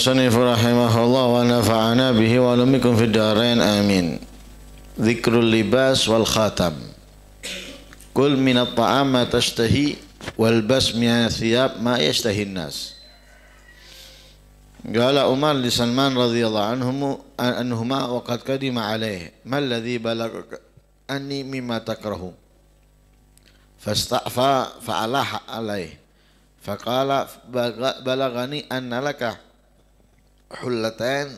المصنف رحمه الله ونفعنا به ولمكم في الدارين آمين ذكر اللباس والخاتم كل من الطعام ما تشتهي والبس من الثياب ما يشتهي الناس قال عمر لسلمان رضي الله عنهما أنهما وقد قدم عليه ما الذي بلغك أني مما تكره فاستعفى فعلاح عليه فقال بلغني أن لك hullatan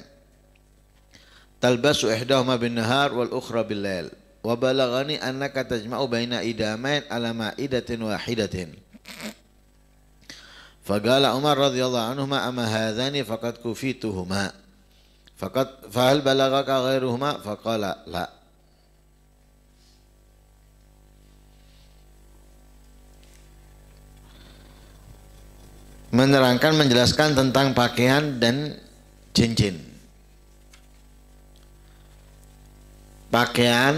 talbasu ihdahuma bin nahar wal ukhra bil lail wa balagani annaka tajma'u baina idamain ala ma'idatin wahidatin فقال عمر رضي الله عنهما أما هذان فقد كفيتهما فقد فهل بلغك غيرهما فقال لا menerangkan menjelaskan tentang pakaian dan cincin. Pakaian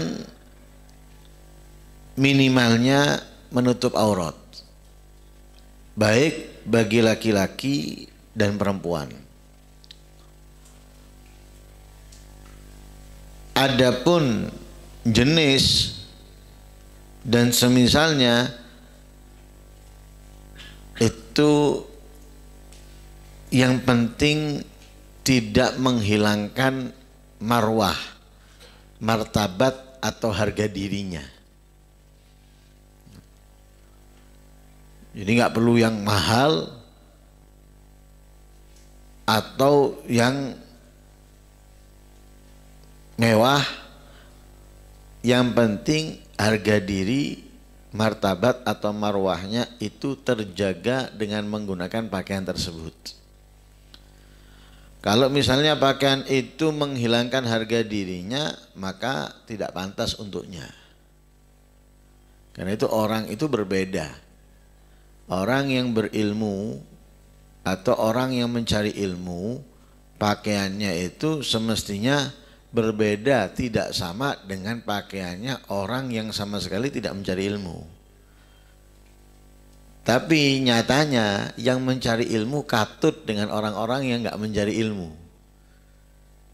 minimalnya menutup aurat. Baik bagi laki-laki dan perempuan. Adapun jenis dan semisalnya itu yang penting tidak menghilangkan marwah, martabat atau harga dirinya. Jadi nggak perlu yang mahal atau yang mewah. Yang penting harga diri, martabat atau marwahnya itu terjaga dengan menggunakan pakaian tersebut. Kalau misalnya pakaian itu menghilangkan harga dirinya, maka tidak pantas untuknya. Karena itu orang itu berbeda. Orang yang berilmu atau orang yang mencari ilmu, pakaiannya itu semestinya berbeda, tidak sama dengan pakaiannya orang yang sama sekali tidak mencari ilmu. Tapi nyatanya yang mencari ilmu katut dengan orang-orang yang nggak mencari ilmu.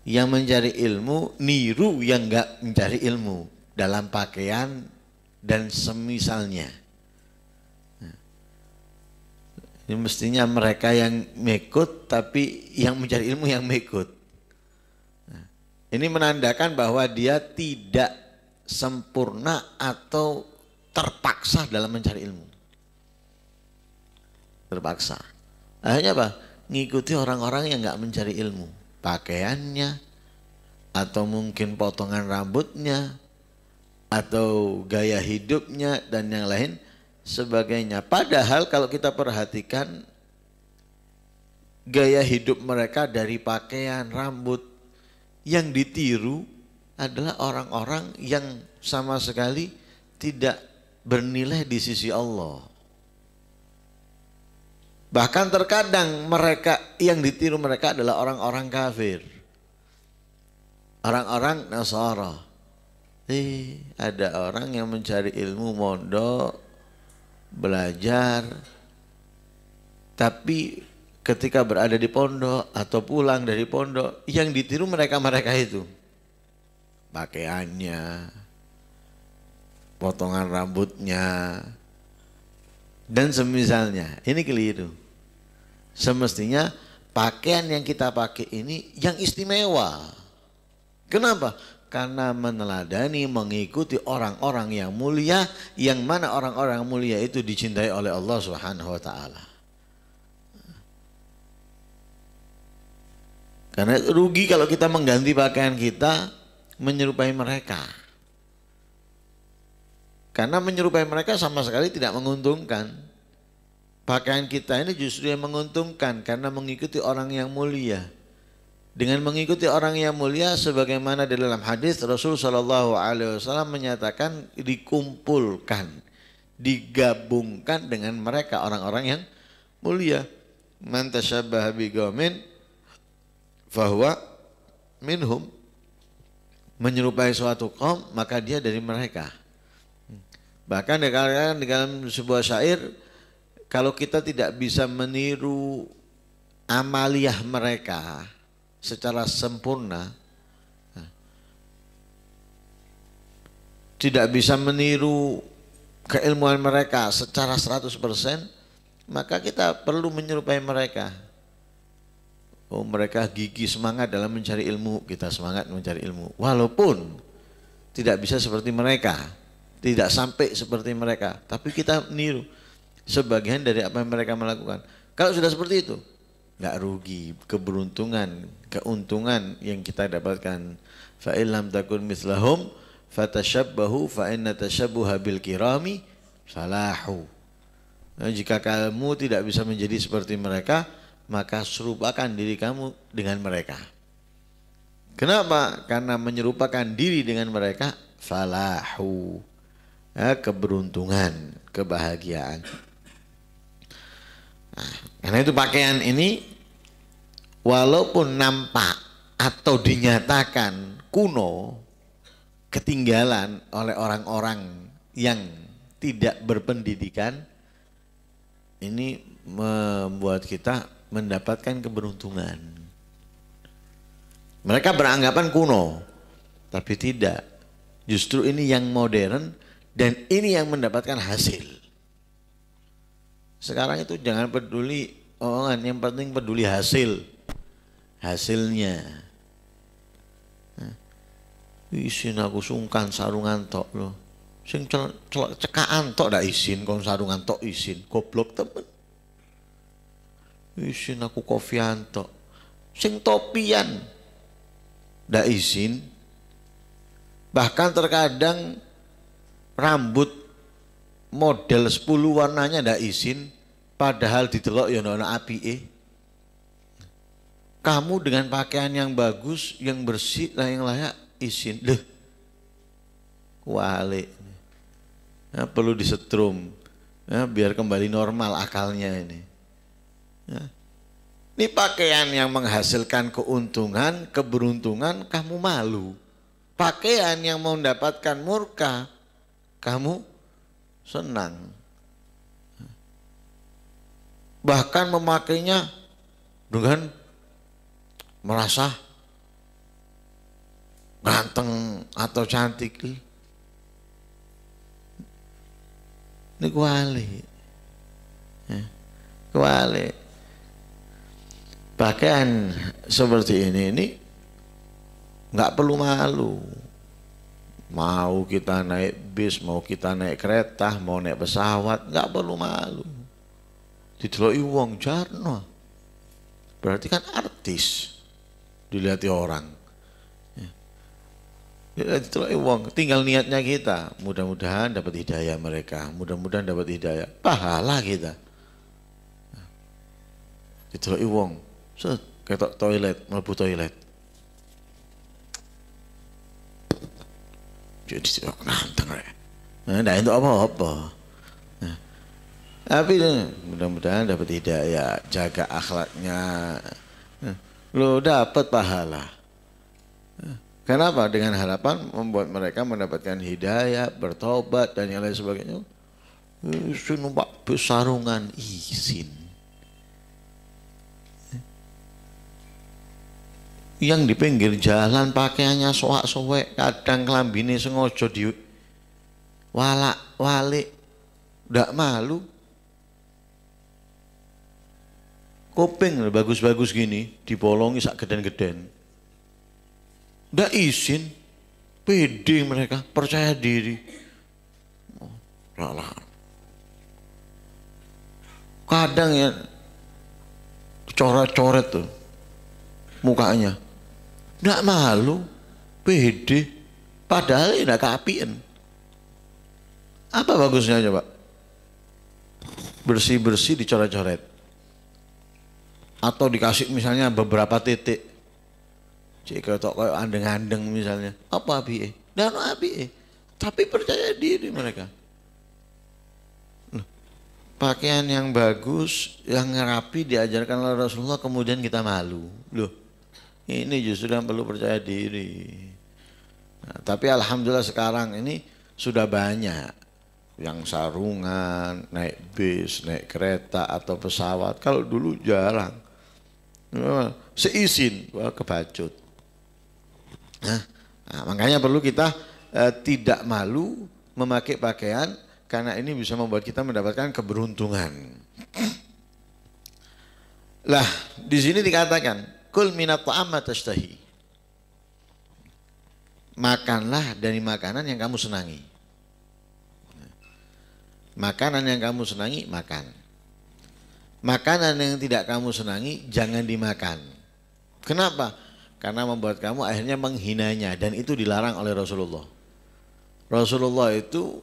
Yang mencari ilmu niru yang nggak mencari ilmu dalam pakaian dan semisalnya. Ini mestinya mereka yang mengikut tapi yang mencari ilmu yang mengikut. Ini menandakan bahwa dia tidak sempurna atau terpaksa dalam mencari ilmu terpaksa. Akhirnya apa? Ngikuti orang-orang yang nggak mencari ilmu. Pakaiannya, atau mungkin potongan rambutnya, atau gaya hidupnya, dan yang lain sebagainya. Padahal kalau kita perhatikan gaya hidup mereka dari pakaian, rambut, yang ditiru adalah orang-orang yang sama sekali tidak bernilai di sisi Allah. Bahkan terkadang mereka yang ditiru mereka adalah orang-orang kafir. Orang-orang Nasara. Eh, ada orang yang mencari ilmu mondok, belajar. Tapi ketika berada di pondok atau pulang dari pondok, yang ditiru mereka-mereka itu. Pakaiannya, potongan rambutnya, dan semisalnya. Ini keliru. Semestinya pakaian yang kita pakai ini yang istimewa. Kenapa? Karena meneladani, mengikuti orang-orang yang mulia, yang mana orang-orang mulia itu dicintai oleh Allah Subhanahu wa Ta'ala. Karena rugi kalau kita mengganti pakaian kita menyerupai mereka. Karena menyerupai mereka sama sekali tidak menguntungkan. Pakaian kita ini justru yang menguntungkan karena mengikuti orang yang mulia. Dengan mengikuti orang yang mulia sebagaimana di dalam hadis Rasul Shallallahu alaihi wasallam menyatakan dikumpulkan, digabungkan dengan mereka orang-orang yang mulia. Man tasyabbah bi bahwa minhum menyerupai suatu kaum maka dia dari mereka bahkan dikatakan di dalam sebuah syair kalau kita tidak bisa meniru amaliah mereka secara sempurna, tidak bisa meniru keilmuan mereka secara 100%, maka kita perlu menyerupai mereka. Oh, mereka gigi semangat dalam mencari ilmu, kita semangat mencari ilmu. Walaupun tidak bisa seperti mereka, tidak sampai seperti mereka, tapi kita meniru sebagian dari apa yang mereka melakukan. Kalau sudah seperti itu, nggak rugi, keberuntungan, keuntungan yang kita dapatkan. Fa'ilam takun mislahum fatashabbahu fa'inna tashabbuha bil kirami salahu. Nah, jika kamu tidak bisa menjadi seperti mereka, maka serupakan diri kamu dengan mereka. Kenapa? Karena menyerupakan diri dengan mereka falahu. Ya, keberuntungan, kebahagiaan. Nah, karena itu pakaian ini walaupun nampak atau dinyatakan kuno ketinggalan oleh orang-orang yang tidak berpendidikan ini membuat kita mendapatkan keberuntungan. Mereka beranggapan kuno, tapi tidak. Justru ini yang modern dan ini yang mendapatkan hasil. Sekarang itu jangan peduli omongan, yang penting peduli hasil. Hasilnya. Nah, isin aku sungkan sarungan tok loh. Sing celok cekaan tok dak isin, kon sarungan tok isin, goblok temen. Isin aku kofian tok. Sing topian dak isin. Bahkan terkadang rambut model 10 warnanya ndak izin padahal ditolak ya nona api eh. Kamu dengan pakaian yang bagus, yang bersih, lah yang layak, izin. Deh, wale. Ya, perlu disetrum. Ya, biar kembali normal akalnya ini. Ya. Ini pakaian yang menghasilkan keuntungan, keberuntungan, kamu malu. Pakaian yang mau mendapatkan murka, kamu senang. Bahkan memakainya dengan merasa ganteng atau cantik. Ini kuali. Ya, kuali. Pakaian seperti ini, ini nggak perlu malu. Mau kita naik bis, mau kita naik kereta, mau naik pesawat, nggak perlu malu. Dideloi wong jarno. Berarti kan artis dilihati orang. Ya. ya wong, tinggal niatnya kita. Mudah-mudahan dapat hidayah mereka, mudah-mudahan dapat hidayah. Pahala kita. Ya. Dideloi wong, set, ketok toilet, mlebu toilet. Jadi nanteng Nah, itu apa-apa. Nah, tapi mudah-mudahan dapat tidak ya jaga akhlaknya. Nah, lo dapat pahala. Nah, kenapa? Dengan harapan membuat mereka mendapatkan hidayah, bertobat dan yang lain sebagainya. Eh, sinubak besarungan izin. yang di pinggir jalan pakaiannya soak-soek kadang kelambini sengojo di walak walik ndak malu kuping bagus-bagus gini dipolongi sak geden-geden ndak izin pede mereka percaya diri oh, kadang ya coret-coret tuh mukanya Nggak malu, pede, padahal ini ya keapian. Apa bagusnya coba? Bersih-bersih dicoret-coret. Atau dikasih misalnya beberapa titik. Jika itu kayak andeng-andeng misalnya. Apa abi? Dan abi. Tapi percaya diri mereka. pakaian yang bagus, yang rapi diajarkan oleh Rasulullah kemudian kita malu. Loh, ini justru yang perlu percaya diri. Nah, tapi alhamdulillah sekarang ini sudah banyak yang sarungan, naik bis, naik kereta atau pesawat. Kalau dulu jarang. Seizin, wah kebacut. Nah, nah makanya perlu kita eh, tidak malu memakai pakaian karena ini bisa membuat kita mendapatkan keberuntungan. Lah, di sini dikatakan kul minat ta'amma tashtahi. Makanlah dari makanan yang kamu senangi. Makanan yang kamu senangi, makan. Makanan yang tidak kamu senangi, jangan dimakan. Kenapa? Karena membuat kamu akhirnya menghinanya dan itu dilarang oleh Rasulullah. Rasulullah itu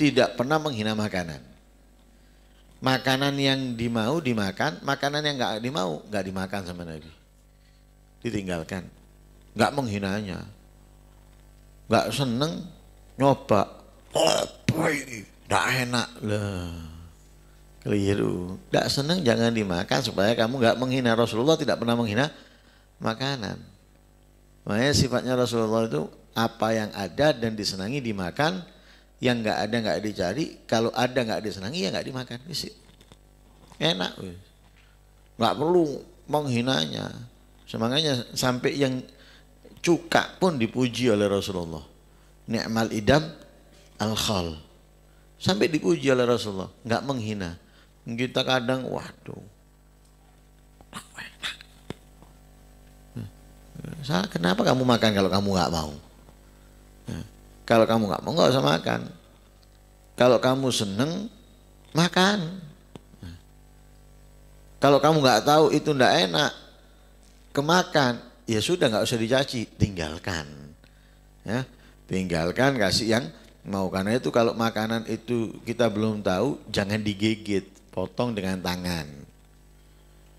tidak pernah menghina makanan. Makanan yang dimau dimakan, makanan yang gak dimau gak dimakan sama Nabi ditinggalkan. Nggak menghinanya. Nggak seneng nyoba. Oh, enak lah. Keliru. Nggak seneng jangan dimakan supaya kamu nggak menghina. Rasulullah tidak pernah menghina makanan. Makanya sifatnya Rasulullah itu apa yang ada dan disenangi dimakan, yang nggak ada nggak dicari. Kalau ada nggak disenangi ya nggak dimakan. Enak. Nggak perlu menghinanya semangatnya sampai yang cuka pun dipuji oleh Rasulullah. Ni'mal idam al-khal. Sampai dipuji oleh Rasulullah, nggak menghina. Kita kadang, waduh, Kenapa kamu makan kalau kamu nggak mau? kalau kamu nggak mau nggak usah makan. Kalau kamu seneng makan. kalau kamu nggak tahu itu ndak enak, kemakan, ya sudah nggak usah dicaci, tinggalkan. Ya, tinggalkan kasih yang mau karena itu kalau makanan itu kita belum tahu jangan digigit potong dengan tangan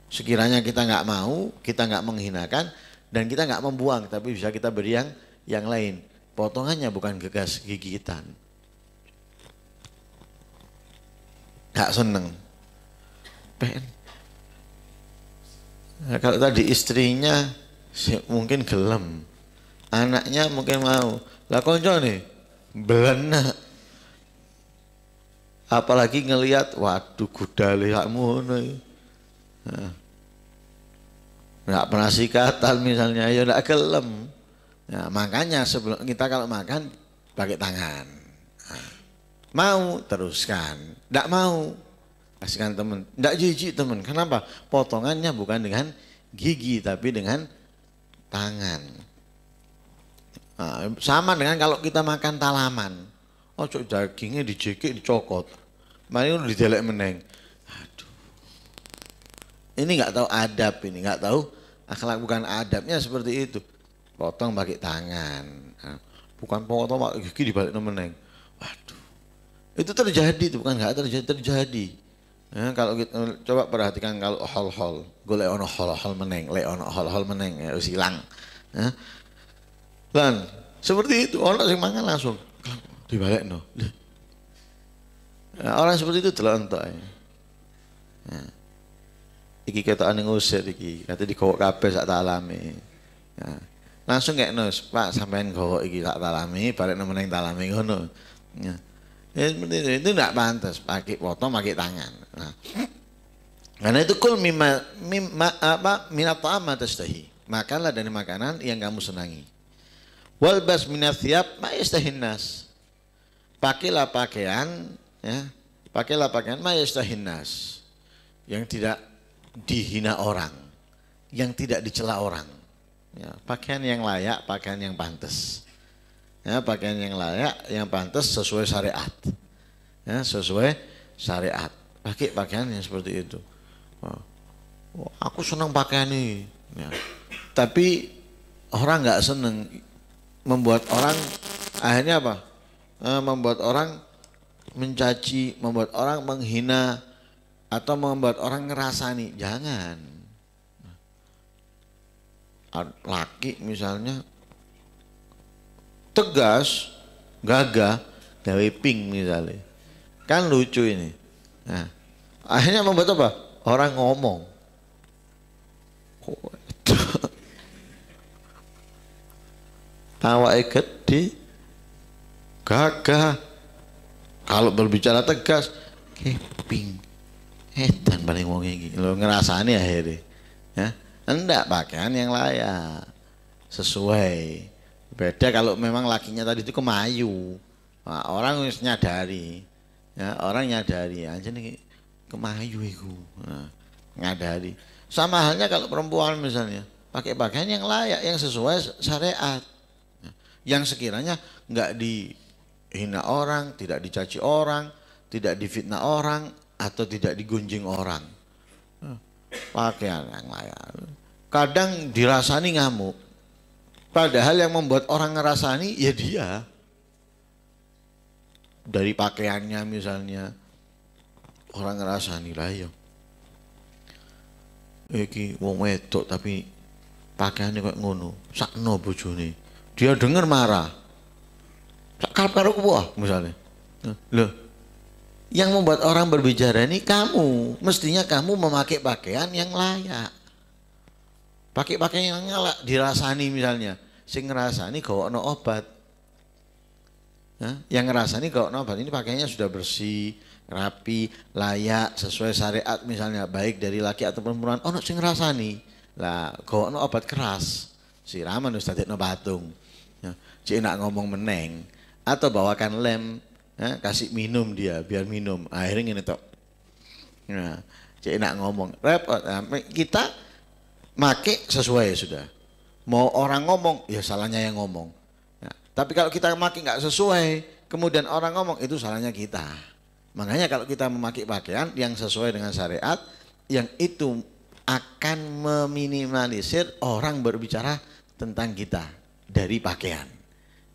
sekiranya kita nggak mau kita nggak menghinakan dan kita nggak membuang tapi bisa kita beri yang yang lain potongannya bukan gegas gigitan nggak seneng pengen Nah, kalau tadi istrinya mungkin gelem, anaknya mungkin mau. Lah konco nih, belena. Apalagi ngelihat, waduh gudali kamu. Nah, nggak pernah sikatan misalnya, ya nggak gelem. Nah, makanya sebelum kita kalau makan pakai tangan. Nah, mau teruskan, nggak mau Kasihkan teman. Tidak jijik teman. Kenapa? Potongannya bukan dengan gigi tapi dengan tangan. Nah, sama dengan kalau kita makan talaman. Oh, cok dagingnya dijekik, dicokot. Mari udah dijelek meneng. Aduh. Ini nggak tahu adab ini, nggak tahu akhlak bukan adabnya seperti itu. Potong pakai tangan. Nah, bukan potong pakai gigi dibalik meneng. Waduh. Itu terjadi itu bukan nggak terjadi terjadi. Ya, kalau kita, coba perhatikan kalau hol-hol, gue ono hol-hol meneng, lek ono hol-hol meneng, ya, hilang. Ya. Lan, seperti itu, orang sih mangan langsung dibalik no. Ya, orang seperti itu telah entok. Ya. ya. Iki kata aneh usir, iki kata di kowok kape sak talami. Ya. Langsung kayak nus, pak sampein kowok iki tak talami, balik no meneng talami ngono. Ya. Ya, seperti itu. Itu tidak pantas pakai foto, pakai tangan. Nah. Karena itu kul mima, mima apa minat ta'ama tastahi. Makanlah dari makanan yang kamu senangi. Walbas minat siap ma nas. Pakailah pakaian ya, pakailah pakaian ma nas. Yang tidak dihina orang, yang tidak dicela orang. Ya, pakaian yang layak, pakaian yang pantas ya pakaian yang layak yang pantas sesuai syariat ya sesuai syariat pakai pakaian yang seperti itu oh, aku senang pakaian ini ya. tapi orang nggak seneng membuat orang akhirnya apa eh, membuat orang mencaci membuat orang menghina atau membuat orang ngerasani jangan laki misalnya tegas, gagah, gawe ping misalnya. Kan lucu ini. Nah, akhirnya membuat apa? Orang ngomong. Tawa di gagah. Kalau berbicara tegas, keping. Eh, dan paling wong ini Lo ngerasani akhirnya. Ya. Enggak pakaian yang layak. Sesuai. Beda kalau memang lakinya tadi itu kemayu. Nah, orang harus nyadari. Ya, orang nyadari aja nih kemayu itu. Nah, ngadari. Sama halnya kalau perempuan misalnya pakai pakaian yang layak, yang sesuai syariat. Ya, yang sekiranya nggak dihina orang, tidak dicaci orang, tidak difitnah orang, atau tidak digunjing orang. Nah, pakaian yang layak. Kadang dirasani ngamuk, Padahal yang membuat orang ngerasani ya dia. Dari pakaiannya misalnya. Orang ngerasani lah ya. Iki wong wedok tapi pakaiannya kayak ngono. Sakno bojone. Dia denger marah. Sak karep karo misalnya. Nah, loh, yang membuat orang berbicara ini kamu. Mestinya kamu memakai pakaian yang layak pakai-pakai yang nyala dirasani misalnya sing ngerasani kau no obat Nah, yang ngerasani no obat ini pakainya sudah bersih, rapi, layak, sesuai syariat misalnya baik dari laki atau perempuan. Oh, no, sing ngerasani. Lah, kau no obat keras, siraman Ustaz no batung. Ya, Cik nak ngomong meneng atau bawakan lem, ya, kasih minum dia biar minum. Akhirnya ini tok. Nah, nak ngomong repot. Nah, kita make sesuai ya sudah. Mau orang ngomong, ya salahnya yang ngomong. Ya. Tapi kalau kita maki nggak sesuai, kemudian orang ngomong itu salahnya kita. Makanya kalau kita memakai pakaian yang sesuai dengan syariat, yang itu akan meminimalisir orang berbicara tentang kita dari pakaian.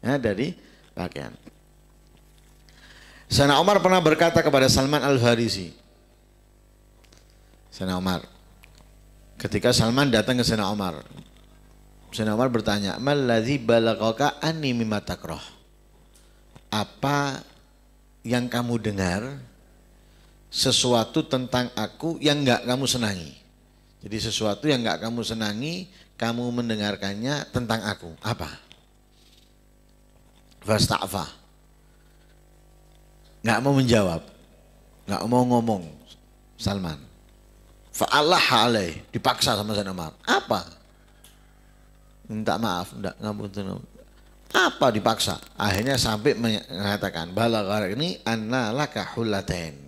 Ya, dari pakaian. Sana Umar pernah berkata kepada Salman Al-Farisi. Sana Umar, Ketika Salman datang ke Sena Omar. Sena Omar bertanya, balaghaka balakoka ani takrah?" Apa yang kamu dengar sesuatu tentang aku yang nggak kamu senangi. Jadi sesuatu yang nggak kamu senangi, kamu mendengarkannya tentang aku. Apa? Fastafa. Nggak mau menjawab. Nggak mau ngomong. Salman. Fa'allah alaih. Dipaksa sama Sayyidina Umar. Apa? Minta maaf. Enggak, ngapunten. Apa dipaksa? Akhirnya sampai mengatakan, Balagar ini anna laka hulatain.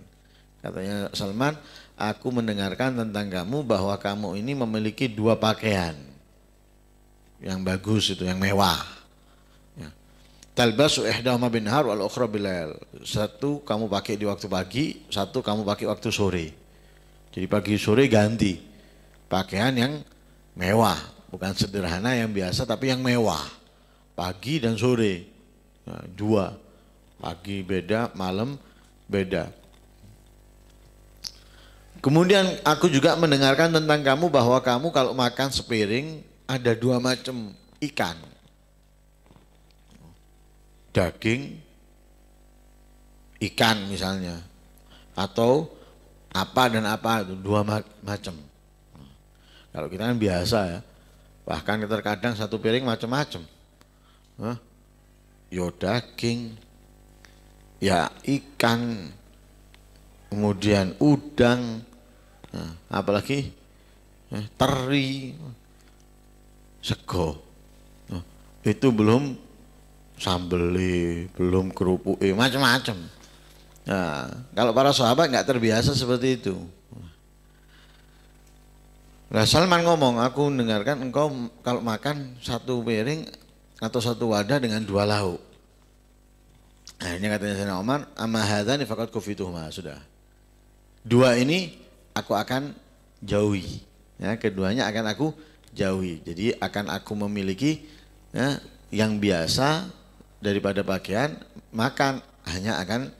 Katanya Salman, aku mendengarkan tentang kamu bahwa kamu ini memiliki dua pakaian. Yang bagus itu, yang mewah. Ya. Talbasu ihdahuma bin har wal ukhra bilal. Satu kamu pakai di waktu pagi, satu kamu pakai waktu sore. Jadi pagi sore ganti pakaian yang mewah, bukan sederhana yang biasa tapi yang mewah. Pagi dan sore nah, dua, pagi beda, malam beda. Kemudian aku juga mendengarkan tentang kamu bahwa kamu kalau makan sepiring ada dua macam ikan. Daging, ikan misalnya. Atau apa dan apa itu dua macam. kalau kita kan biasa ya, bahkan terkadang satu piring macam-macam. Nah, ya daging, ya ikan, kemudian udang, nah, apalagi eh, teri, sego. Nah, itu belum sambeli, belum kerupuk, eh, macam-macam. Nah, kalau para sahabat nggak terbiasa seperti itu. Nah Salman ngomong, aku mendengarkan engkau kalau makan satu piring atau satu wadah dengan dua lauk. Akhirnya katanya Sayyidina Umar, amma hadzani fakat kufituhma sudah. Dua ini aku akan jauhi. Ya, keduanya akan aku jauhi. Jadi akan aku memiliki ya, yang biasa daripada pakaian makan hanya akan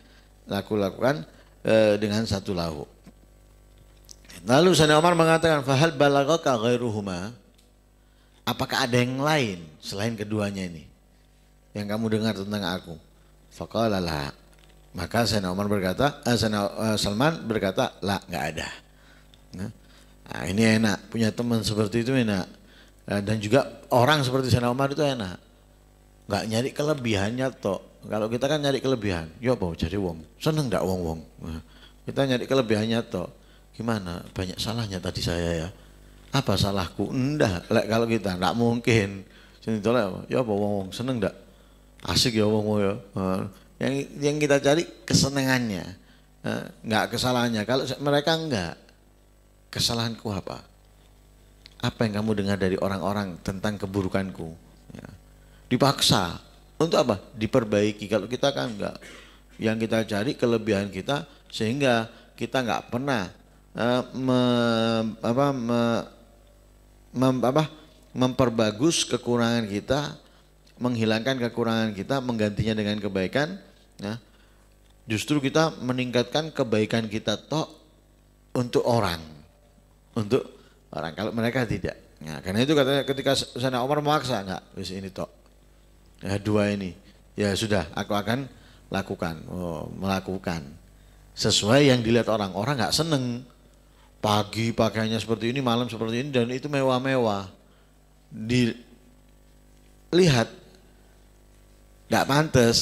laku lakukan e, eh, dengan satu lauk. Lalu Sani Omar mengatakan fahal balagoka ghairuhuma apakah ada yang lain selain keduanya ini yang kamu dengar tentang aku? Fakala la. Maka Sani Omar berkata, eh, Sani eh, Salman berkata, la nggak ada. Nah, nah, ini enak, punya teman seperti itu enak. Eh, dan juga orang seperti Sani Umar itu enak. Nggak nyari kelebihannya toh, kalau kita kan nyari kelebihan, ya apa jadi wong. Seneng gak wong-wong? Nah, kita nyari kelebihannya toh. Gimana? Banyak salahnya tadi saya ya. Apa salahku? Enggak. Lek kalau kita enggak mungkin. Jadi tolak, ya apa wong-wong seneng gak? Asik ya wong-wong ya. Nah, yang yang kita cari kesenangannya. Enggak nah, kesalahannya. Kalau mereka enggak, kesalahanku apa? Apa yang kamu dengar dari orang-orang tentang keburukanku? Ya. Dipaksa, untuk apa? Diperbaiki. Kalau kita kan enggak. Yang kita cari kelebihan kita sehingga kita enggak pernah uh, me, apa, me, mem, apa, memperbagus kekurangan kita, menghilangkan kekurangan kita, menggantinya dengan kebaikan. Ya. Justru kita meningkatkan kebaikan kita tok untuk orang, untuk orang. Kalau mereka tidak, Nah, karena itu katanya ketika sana Omar memaksa, enggak, wis ini tok. Ya, dua ini. Ya sudah, aku akan lakukan. Oh, melakukan. Sesuai yang dilihat orang. Orang nggak seneng. Pagi pakainya seperti ini, malam seperti ini, dan itu mewah-mewah. Dilihat, nggak pantas.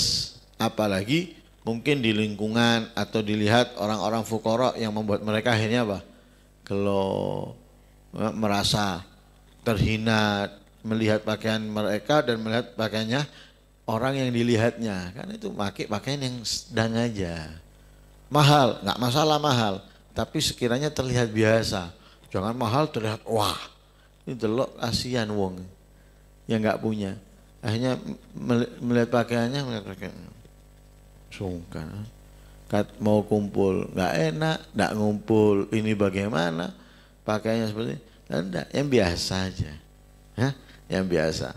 Apalagi mungkin di lingkungan atau dilihat orang-orang fukorok yang membuat mereka akhirnya apa? Kalau eh, merasa terhina, melihat pakaian mereka dan melihat pakaiannya orang yang dilihatnya kan itu pakai pakaian yang sedang aja mahal nggak masalah mahal tapi sekiranya terlihat biasa jangan mahal terlihat wah ini delok kasihan wong yang nggak punya akhirnya melihat pakaiannya melihat pakaiannya sungkan kat mau kumpul nggak enak nggak ngumpul ini bagaimana pakaiannya seperti ini enggak kan yang biasa aja ya yang biasa.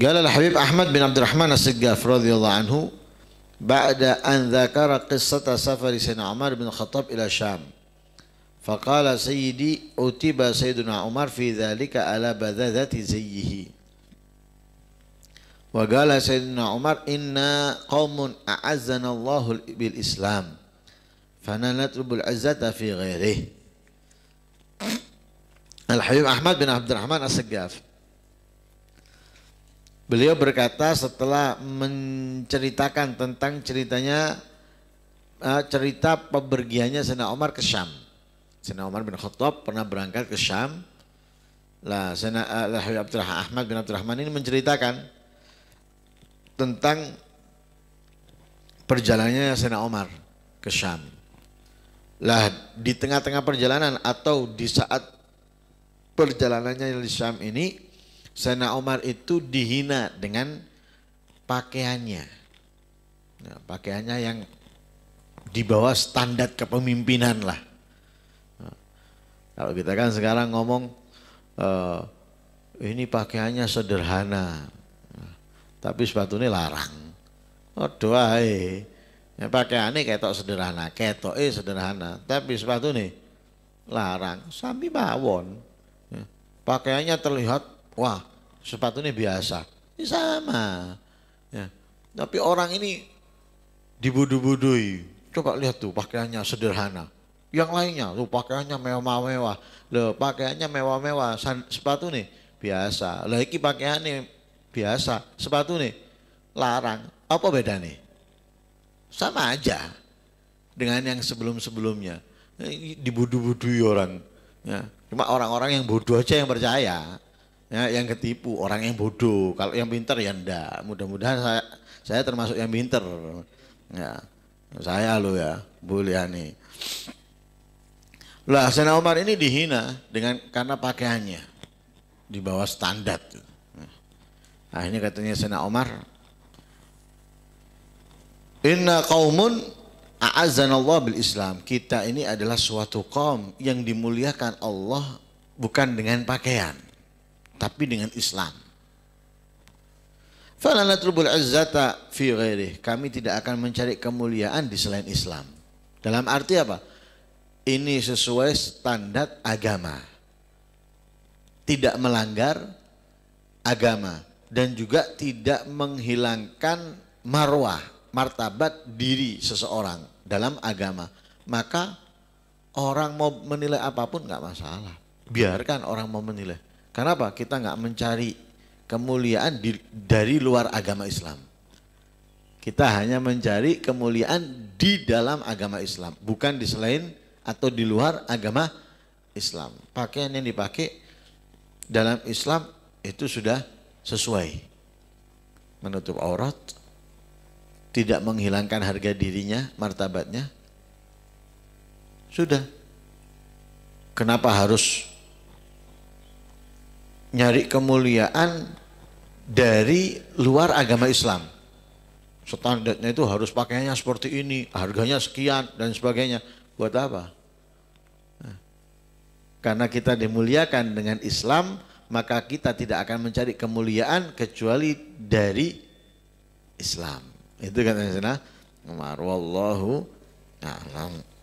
قال الحبيب أحمد بن عبد الرحمن السقاف رضي الله عنه بعد أن ذكر قصة سفر سيدنا عمر بن الخطاب إلى الشام فقال سيدي أتيب سيدنا عمر في ذلك على بذاذة زيه وقال سيدنا عمر إنا قوم أعزنا الله بالإسلام فنطلب العزة في غيره Al-Habib Ahmad bin Abdurrahman As-Segaf. Beliau berkata setelah menceritakan tentang ceritanya eh, cerita pepergiannya Sena Omar ke Syam. Sena Omar bin Khattab pernah berangkat ke Syam. Lah Sena eh, Al Habib Abdurrahman Ahmad bin Abdurrahman ini menceritakan tentang perjalanannya Sena Omar ke Syam. Lah di tengah-tengah perjalanan atau di saat perjalanannya di Syam ini Sena Omar itu dihina dengan pakaiannya. Nah, pakaiannya yang di bawah standar kepemimpinan lah. Nah, kalau kita kan sekarang ngomong uh, ini pakaiannya sederhana, nah, tapi sepatunya larang. Oh doai, Ya ini ketok sederhana, ketok eh sederhana, tapi sepatu nih larang, sambil bawon. Ya. Pakaiannya terlihat, wah sepatu ini biasa, ini ya, sama. Ya. Tapi orang ini dibudu-budui, coba lihat tuh pakaiannya sederhana. Yang lainnya, tuh pakaiannya mewah-mewah, loh pakaiannya mewah-mewah, sepatu nih biasa, lagi pakaiannya biasa, sepatu nih larang. Apa beda nih? Sama aja dengan yang sebelum-sebelumnya. Dibudu-budui orang. Ya. Cuma orang-orang yang bodoh aja yang percaya. Ya, yang ketipu, orang yang bodoh. Kalau yang pinter ya ndak Mudah-mudahan saya, saya termasuk yang pinter. Ya. Saya lo ya, boleh nih. Lah, Sena Umar ini dihina dengan karena pakaiannya di bawah standar. Ya. Akhirnya katanya Sena Umar, Inna qaumun a'azzanallah bil Islam. Kita ini adalah suatu kaum yang dimuliakan Allah bukan dengan pakaian, tapi dengan Islam. Fala natlubul izzata fi ghairih. Kami tidak akan mencari kemuliaan di selain Islam. Dalam arti apa? Ini sesuai standar agama. Tidak melanggar agama dan juga tidak menghilangkan marwah martabat diri seseorang dalam agama, maka orang mau menilai apapun nggak masalah. Biarkan orang mau menilai. karena apa Kita nggak mencari kemuliaan di, dari luar agama Islam. Kita hanya mencari kemuliaan di dalam agama Islam, bukan di selain atau di luar agama Islam. Pakaian yang dipakai dalam Islam itu sudah sesuai menutup aurat, tidak menghilangkan harga dirinya, martabatnya? Sudah. Kenapa harus nyari kemuliaan dari luar agama Islam? Standarnya itu harus pakainya seperti ini, harganya sekian dan sebagainya. Buat apa? karena kita dimuliakan dengan Islam, maka kita tidak akan mencari kemuliaan kecuali dari Islam. Itu kata Sayyidina Umar. Wallahu a'lam.